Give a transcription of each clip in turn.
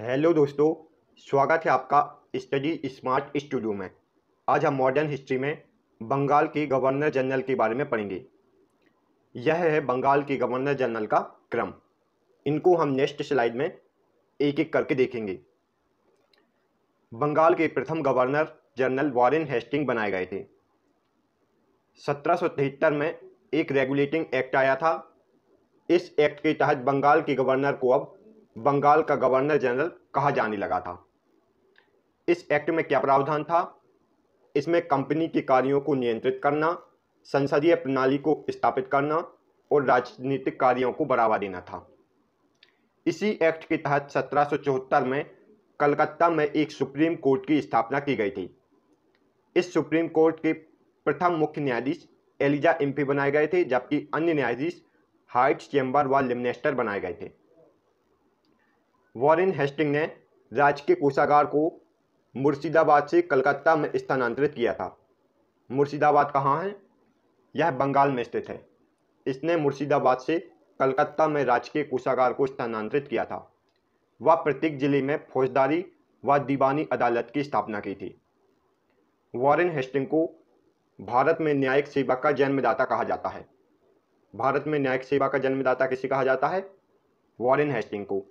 hello दोस्तों स्वागत है आपका स्टडी स्मार्ट स्टूडियो में आज हम मॉडर्न हिस्ट्री में बंगाल के गवर्नर जनरल के बारे में पढ़ेंगे यह है बंगाल के गवर्नर जनरल का क्रम इनको हम नेक्स्ट स्लाइड में एक एक करके देखेंगे बंगाल के प्रथम गवर्नर जनरल वॉरेन हेस्टिंग बनाए गए थे सत्रह में एक रेगुलेटिंग एक्ट आया था इस एक्ट के तहत बंगाल के गवर्नर को अब बंगाल का गवर्नर जनरल कहा जाने लगा था इस एक्ट में क्या प्रावधान था इसमें कंपनी के कार्यों को नियंत्रित करना संसदीय प्रणाली को स्थापित करना और राजनीतिक कार्यों को बढ़ावा देना था इसी एक्ट के तहत सत्रह में कलकत्ता में एक सुप्रीम कोर्ट की स्थापना की गई थी इस सुप्रीम कोर्ट के प्रथम मुख्य न्यायाधीश एलिजा एम्पी बनाए गए थे जबकि अन्य न्यायाधीश हाइट चेम्बर व लिमनेस्टर बनाए गए थे वॉरेन हेस्टिंग ने राज्य के कोषागार को मुर्शिदाबाद से कलकत्ता में स्थानांतरित किया था मुर्शिदाबाद कहाँ है यह बंगाल में स्थित है इसने मुर्शिदाबाद से कलकत्ता में राजकीय कोषागार को स्थानांतरित किया था वह प्रत्येक जिले में फौजदारी व दीवानी अदालत की स्थापना की थी वॉरेन हेस्टिंग को भारत में न्यायिक सेवा का जन्मदाता कहा जाता है भारत में न्यायिक सेवा का जन्मदाता किसे कहा जाता है वॉरेन हेस्टिंग को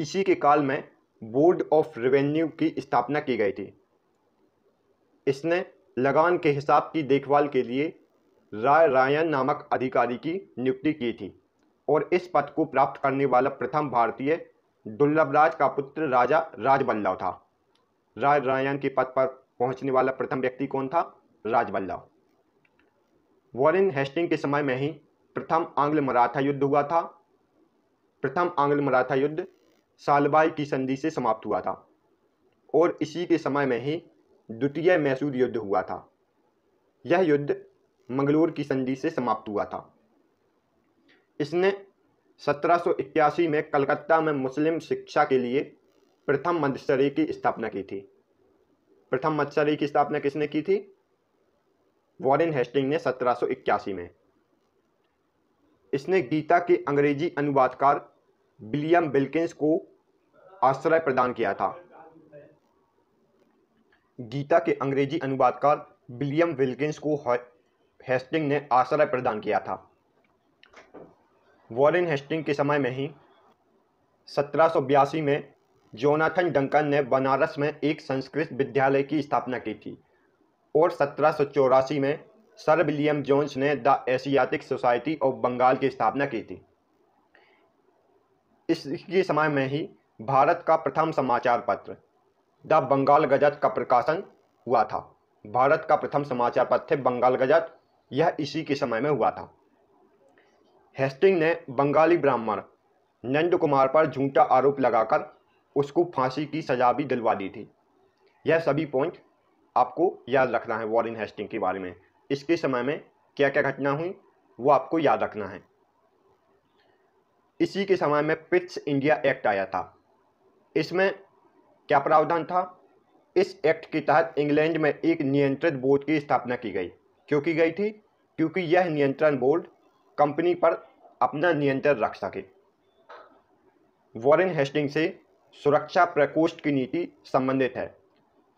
इसी के काल में बोर्ड ऑफ रेवेन्यू की स्थापना की गई थी इसने लगान के हिसाब की देखभाल के लिए राय रायन नामक अधिकारी की नियुक्ति की थी और इस पद को प्राप्त करने वाला प्रथम भारतीय दुर्लभराज का पुत्र राजा राजबल्लव था राय रायन के पद पर पहुंचने वाला प्रथम व्यक्ति कौन था राजबल्लव वॉरिन हेस्टिंग के समय में ही प्रथम आंग्ल मराठा युद्ध हुआ था प्रथम आंग्ल मराठा युद्ध सालबाई की संधि से समाप्त हुआ था और इसी के समय में ही द्वितीय मैसूर युद्ध हुआ था यह युद्ध मंगलोर की संधि से समाप्त हुआ था इसने 1781 में कलकत्ता में मुस्लिम शिक्षा के लिए प्रथम मदरसे की स्थापना की थी प्रथम मदरसे की स्थापना किसने की थी वॉरेन हेस्टिंग ने 1781 में इसने गीता के अंग्रेजी अनुवादकार विलियम बिल्किस को आश्रय प्रदान किया था गीता के अंग्रेजी अनुवादकार विलियम विल्किंस को हेस्टिंग ने आश्रय प्रदान किया था वॉरेन हेस्टिंग के समय में ही सत्रह में जोनाथन डंकन ने बनारस में एक संस्कृत विद्यालय की स्थापना की थी और सत्रह में सर विलियम जोन्स ने the Asiatic society of Bengal की स्थापना की थी इसके समय में ही भारत का प्रथम समाचार पत्र द बंगाल गजत का प्रकाशन हुआ था भारत का प्रथम समाचार पत्र बंगाल गजत यह इसी के समय में हुआ था हेस्टिंग ने बंगाली ब्राह्मण नंद कुमार पर झूठा आरोप लगाकर उसको फांसी की सजा भी दिलवा दी थी यह सभी पॉइंट आपको याद रखना है वॉरिन हेस्टिंग के बारे में इसके समय में क्या क्या घटना हुई वो आपको याद रखना है इसी के समय में पिट्स इंडिया एक्ट आया था इसमें क्या प्रावधान था इस एक्ट के तहत इंग्लैंड में एक नियंत्रित बोर्ड की स्थापना की गई क्यों की गई थी क्योंकि यह नियंत्रण बोर्ड कंपनी पर अपना नियंत्रण रख सके वॉरेन हेस्टिंग से सुरक्षा प्रकोष्ठ की नीति संबंधित है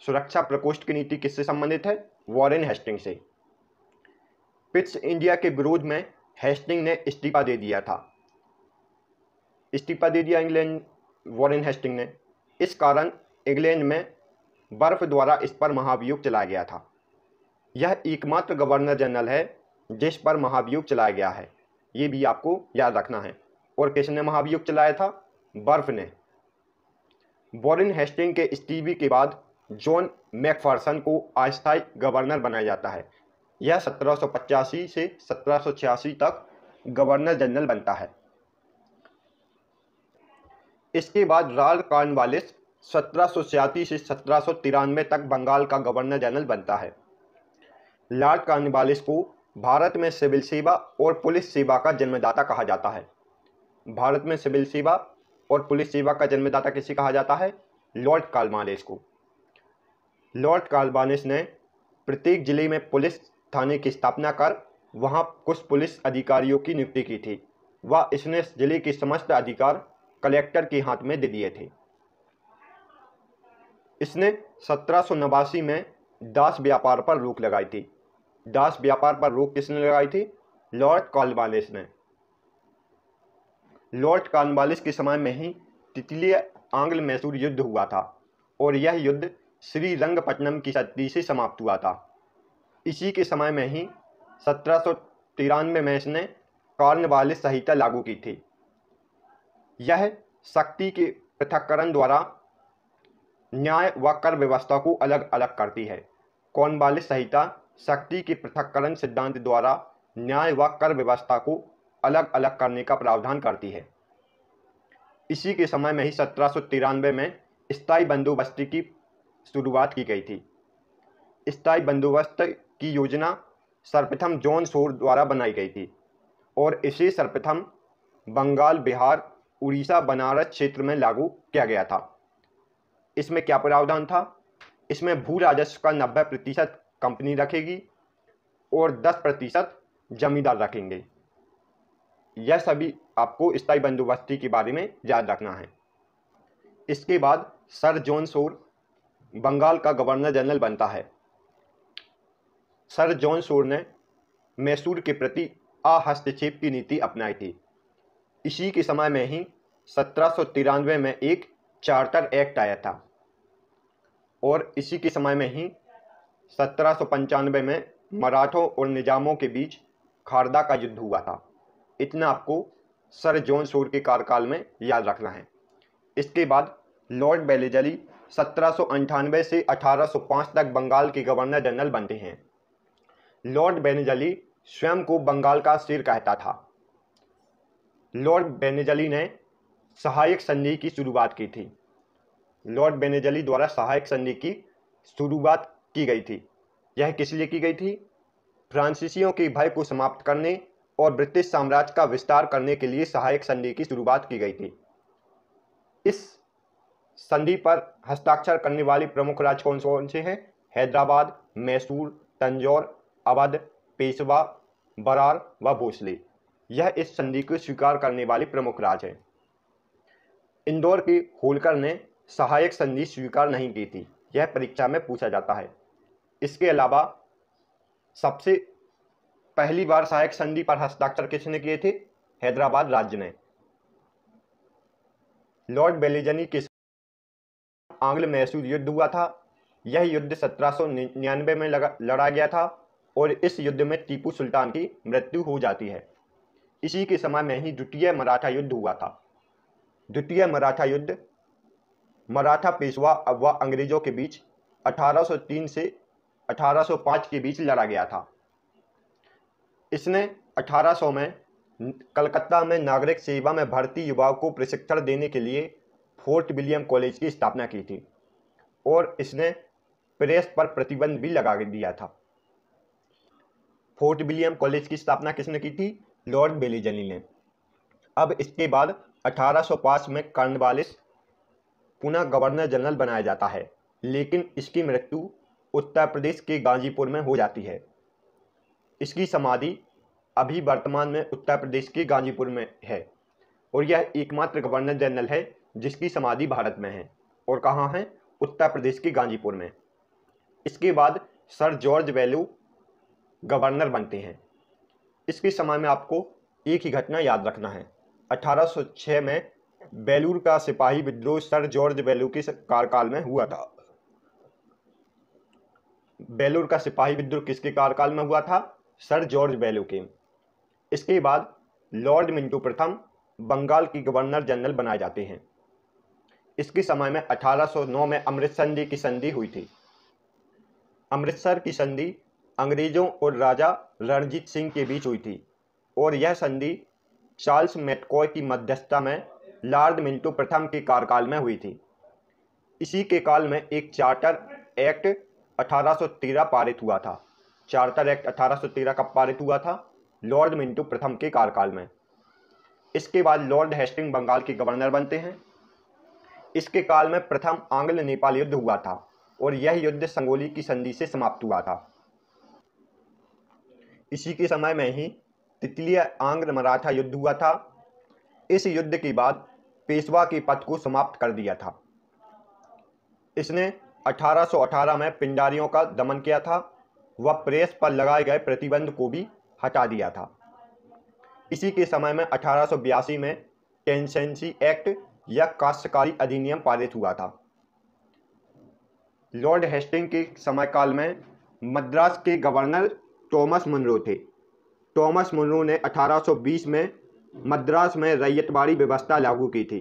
सुरक्षा प्रकोष्ठ की नीति किससे संबंधित है वॉरेन हेस्टिंग से पिट्स इंडिया के विरोध में हेस्टिंग ने इस्तीफा दे दिया था इस्तीफा दे दिया इंग्लैंड वॉरेन हेस्टिंग ने इस कारण इंग्लैंड में बर्फ द्वारा इस पर महाभियोग चलाया गया था यह एकमात्र गवर्नर जनरल है जिस पर महाभियोग चलाया गया है ये भी आपको याद रखना है और किसने महाभियोग चलाया था बर्फ ने वॉरेन हेस्टिंग के इस्तीफे के बाद जॉन मैकफर्सन को अस्थायी गवर्नर बनाया जाता है यह सत्रह से सत्रह तक गवर्नर जनरल बनता है इसके बाद राल कार्नवालिस सत्रह से सत्रह तक बंगाल का गवर्नर जनरल बनता है लॉर्ड कार्नवालिस को भारत में सिविल सेवा और पुलिस सेवा का जन्मदाता कहा जाता है भारत में सिविल सेवा और पुलिस सेवा का जन्मदाता किसे कहा जाता है लॉर्ड कार्नवालिस को लॉर्ड कार्नवालिस ने प्रत्येक जिले में पुलिस थाने की स्थापना कर वहां कुछ पुलिस अधिकारियों की नियुक्ति की थी वह इसने जिले के समस्त अधिकार कलेक्टर के हाथ में दे दिए थे इसने सत्रह में दास व्यापार पर रोक लगाई थी दास व्यापार पर रोक किसने लगाई थी लॉर्ड कॉलवालिस ने लॉर्ड कॉलवालिस के समय में ही तितलीय आंग्ल मैसूर युद्ध हुआ था और यह युद्ध श्रीरंगपट्टनम की शक्ति से समाप्त हुआ था इसी के समय में ही सत्रह में इसने कॉर्नवालिस संहिता लागू की थी यह शक्ति के पृथककरण द्वारा न्याय व कर व्यवस्था को अलग अलग करती है कौन वाले संहिता शक्ति के पृथककरण सिद्धांत द्वारा न्याय व कर व्यवस्था को अलग अलग करने का प्रावधान करती है इसी के समय में ही सत्रह में स्थायी बंदोबस्ती की शुरुआत की गई थी स्थायी बंदोबस्त की योजना सर्वप्रथम जॉन शोर द्वारा बनाई गई थी और इसे सर्वप्रथम बंगाल बिहार उड़ीसा बनारस क्षेत्र में लागू किया गया था इसमें क्या प्रावधान था इसमें भू राजस्व का नब्बे प्रतिशत कंपनी रखेगी और दस प्रतिशत जमींदार रखेंगे यह सभी आपको स्थायी बंदोबस्ती के बारे में याद रखना है इसके बाद सर जॉन शोर बंगाल का गवर्नर जनरल बनता है सर जॉन शोर ने मैसूर के प्रति अहस्तक्षेप की नीति अपनाई थी इसी के समय में ही सत्रह में एक चार्टर एक्ट आया था और इसी के समय में ही सत्रह में मराठों और निजामों के बीच खारदा का युद्ध हुआ था इतना आपको सर जॉन शोर के कार्यकाल में याद रखना है इसके बाद लॉर्ड बेलेजली सत्रह से 1805 तक बंगाल के गवर्नर जनरल बनते हैं लॉर्ड बेनेजली स्वयं को बंगाल का सिर कहता था लॉर्ड बेनेजली ने सहायक संधि की शुरुआत की थी लॉर्ड बेनेजली द्वारा सहायक संधि की शुरुआत की गई थी यह किस लिए की गई थी फ्रांसीसियों के भय को समाप्त करने और ब्रिटिश साम्राज्य का विस्तार करने के लिए सहायक संधि की शुरुआत की गई थी इस संधि पर हस्ताक्षर करने वाले प्रमुख राज्य कौन कौन से हैं हैदराबाद मैसूर तंजौर अवध पेशवा बरार व भोसले यह इस संधि को स्वीकार करने वाली प्रमुख राज्य है इंदौर की होलकर ने सहायक संधि स्वीकार नहीं की थी यह परीक्षा में पूछा जाता है इसके अलावा सबसे पहली बार सहायक संधि पर हस्ताक्षर किसने किए थे हैदराबाद राज्य ने लॉर्ड बेलिजनी के आंग्ल मैसूर युद्ध हुआ था यह युद्ध सत्रह में लगा लड़ा गया था और इस युद्ध में टीपू सुल्तान की मृत्यु हो जाती है इसी के समय में ही द्वितीय मराठा युद्ध हुआ था द्वितीय मराठा युद्ध मराठा पेशवा व अंग्रेजों के बीच 1803 से 1805 के बीच लड़ा गया था इसने 1800 में कलकत्ता में नागरिक सेवा में भर्ती युवाओं को प्रशिक्षण देने के लिए फोर्ट विलियम कॉलेज की स्थापना की थी और इसने प्रेस पर प्रतिबंध भी लगा दिया था फोर्ट विलियम कॉलेज की स्थापना किसने की थी लॉर्ड बेलीजली ने अब इसके बाद 1805 में कर्नवालिस पुनः गवर्नर जनरल बनाया जाता है लेकिन इसकी मृत्यु उत्तर प्रदेश के गाजीपुर में हो जाती है इसकी समाधि अभी वर्तमान में उत्तर प्रदेश के गाजीपुर में है और यह एकमात्र गवर्नर जनरल है जिसकी समाधि भारत में है और कहाँ है उत्तर प्रदेश के गाजीपुर में इसके बाद सर जॉर्ज वेलू गवर्नर बनते हैं इसके समय में आपको एक ही घटना याद रखना है 1806 में बेलूर का सिपाही विद्रोह सर जॉर्ज बेलू के कार्यकाल में हुआ था बेलूर का सिपाही विद्रोह किसके कार्यकाल में हुआ था सर जॉर्ज बेलू के इसके बाद लॉर्ड मिंटो प्रथम बंगाल के गवर्नर जनरल बनाए जाते हैं इसके समय में 1809 में अमृत संधि की संधि हुई थी अमृतसर की संधि अंग्रेजों और राजा रणजीत सिंह के बीच हुई थी और यह संधि चार्ल्स मेटकॉय की मध्यस्थता में लॉर्ड मिंटो प्रथम के कार्यकाल में हुई थी इसी के काल में एक चार्टर एक्ट 1813 पारित हुआ था चार्टर एक्ट 1813 कब पारित हुआ था लॉर्ड मिंटो प्रथम के कार्यकाल में इसके बाद लॉर्ड हेस्टिंग बंगाल के गवर्नर बनते हैं इसके काल में प्रथम आंग्ल नेपाल युद्ध हुआ था और यह युद्ध संगोली की संधि से समाप्त हुआ था इसी के समय में ही तितलीय आंग्ल मराठा युद्ध हुआ था इस युद्ध के बाद पेशवा के पद को समाप्त कर दिया था इसने 1818 में पिंडारियों का दमन किया था व प्रेस पर लगाए गए प्रतिबंध को भी हटा दिया था इसी के समय में अठारह में टेंसेंसी एक्ट या काश्तकारी अधिनियम पारित हुआ था लॉर्ड हेस्टिंग के समयकाल में मद्रास के गवर्नर टॉमस मनरो थे टॉमस मनरो ने 1820 में मद्रास में रैयतवाड़ी व्यवस्था लागू की थी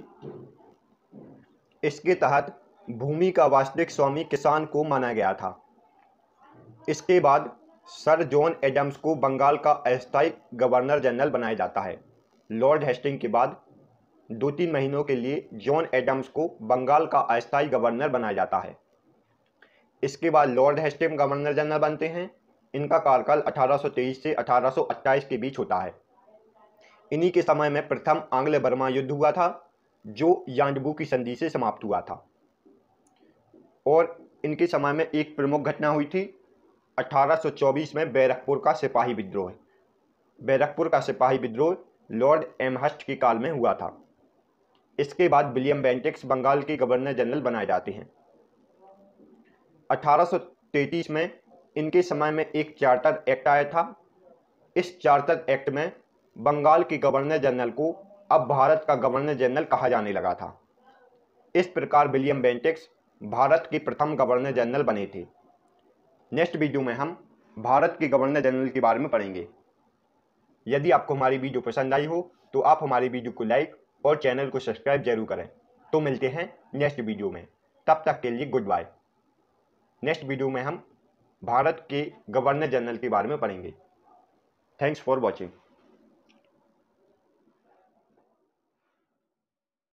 इसके तहत भूमि का वास्तविक स्वामी किसान को माना गया था इसके बाद सर जॉन एडम्स को बंगाल का अस्थायी गवर्नर जनरल बनाया जाता है लॉर्ड हेस्टिंग के बाद दो तीन महीनों के लिए जॉन एडम्स को बंगाल का अस्थायी गवर्नर बनाया जाता है इसके बाद लॉर्ड हेस्टिंग गवर्नर जनरल बनते हैं इनका कार्यकाल 1823 से 1828 के बीच होता है इन्हीं के समय में प्रथम आंग्ल बर्मा युद्ध हुआ था जो यांडबू की संधि से समाप्त हुआ था और इनके समय में एक प्रमुख घटना हुई थी 1824 में बैरकपुर का सिपाही विद्रोह बैरकपुर का सिपाही विद्रोह लॉर्ड एमहस्ट के काल में हुआ था इसके बाद विलियम बेंटिक्स बंगाल के गवर्नर जनरल बनाए जाते हैं 1833 में इनके समय में एक चार्टर एक्ट आया था इस चार्टर एक्ट में बंगाल के गवर्नर जनरल को अब भारत का गवर्नर जनरल कहा जाने लगा था इस प्रकार विलियम बेंटिक्स भारत के प्रथम गवर्नर जनरल बने थे नेक्स्ट वीडियो में हम भारत के गवर्नर जनरल के बारे में पढ़ेंगे यदि आपको हमारी वीडियो पसंद आई हो तो आप हमारी वीडियो को लाइक और चैनल को सब्सक्राइब जरूर करें तो मिलते हैं नेक्स्ट वीडियो में तब तक के लिए गुड बाय नेक्स्ट वीडियो में हम भारत के गवर्नर जनरल के बारे में पढ़ेंगे थैंक्स फॉर वॉचिंग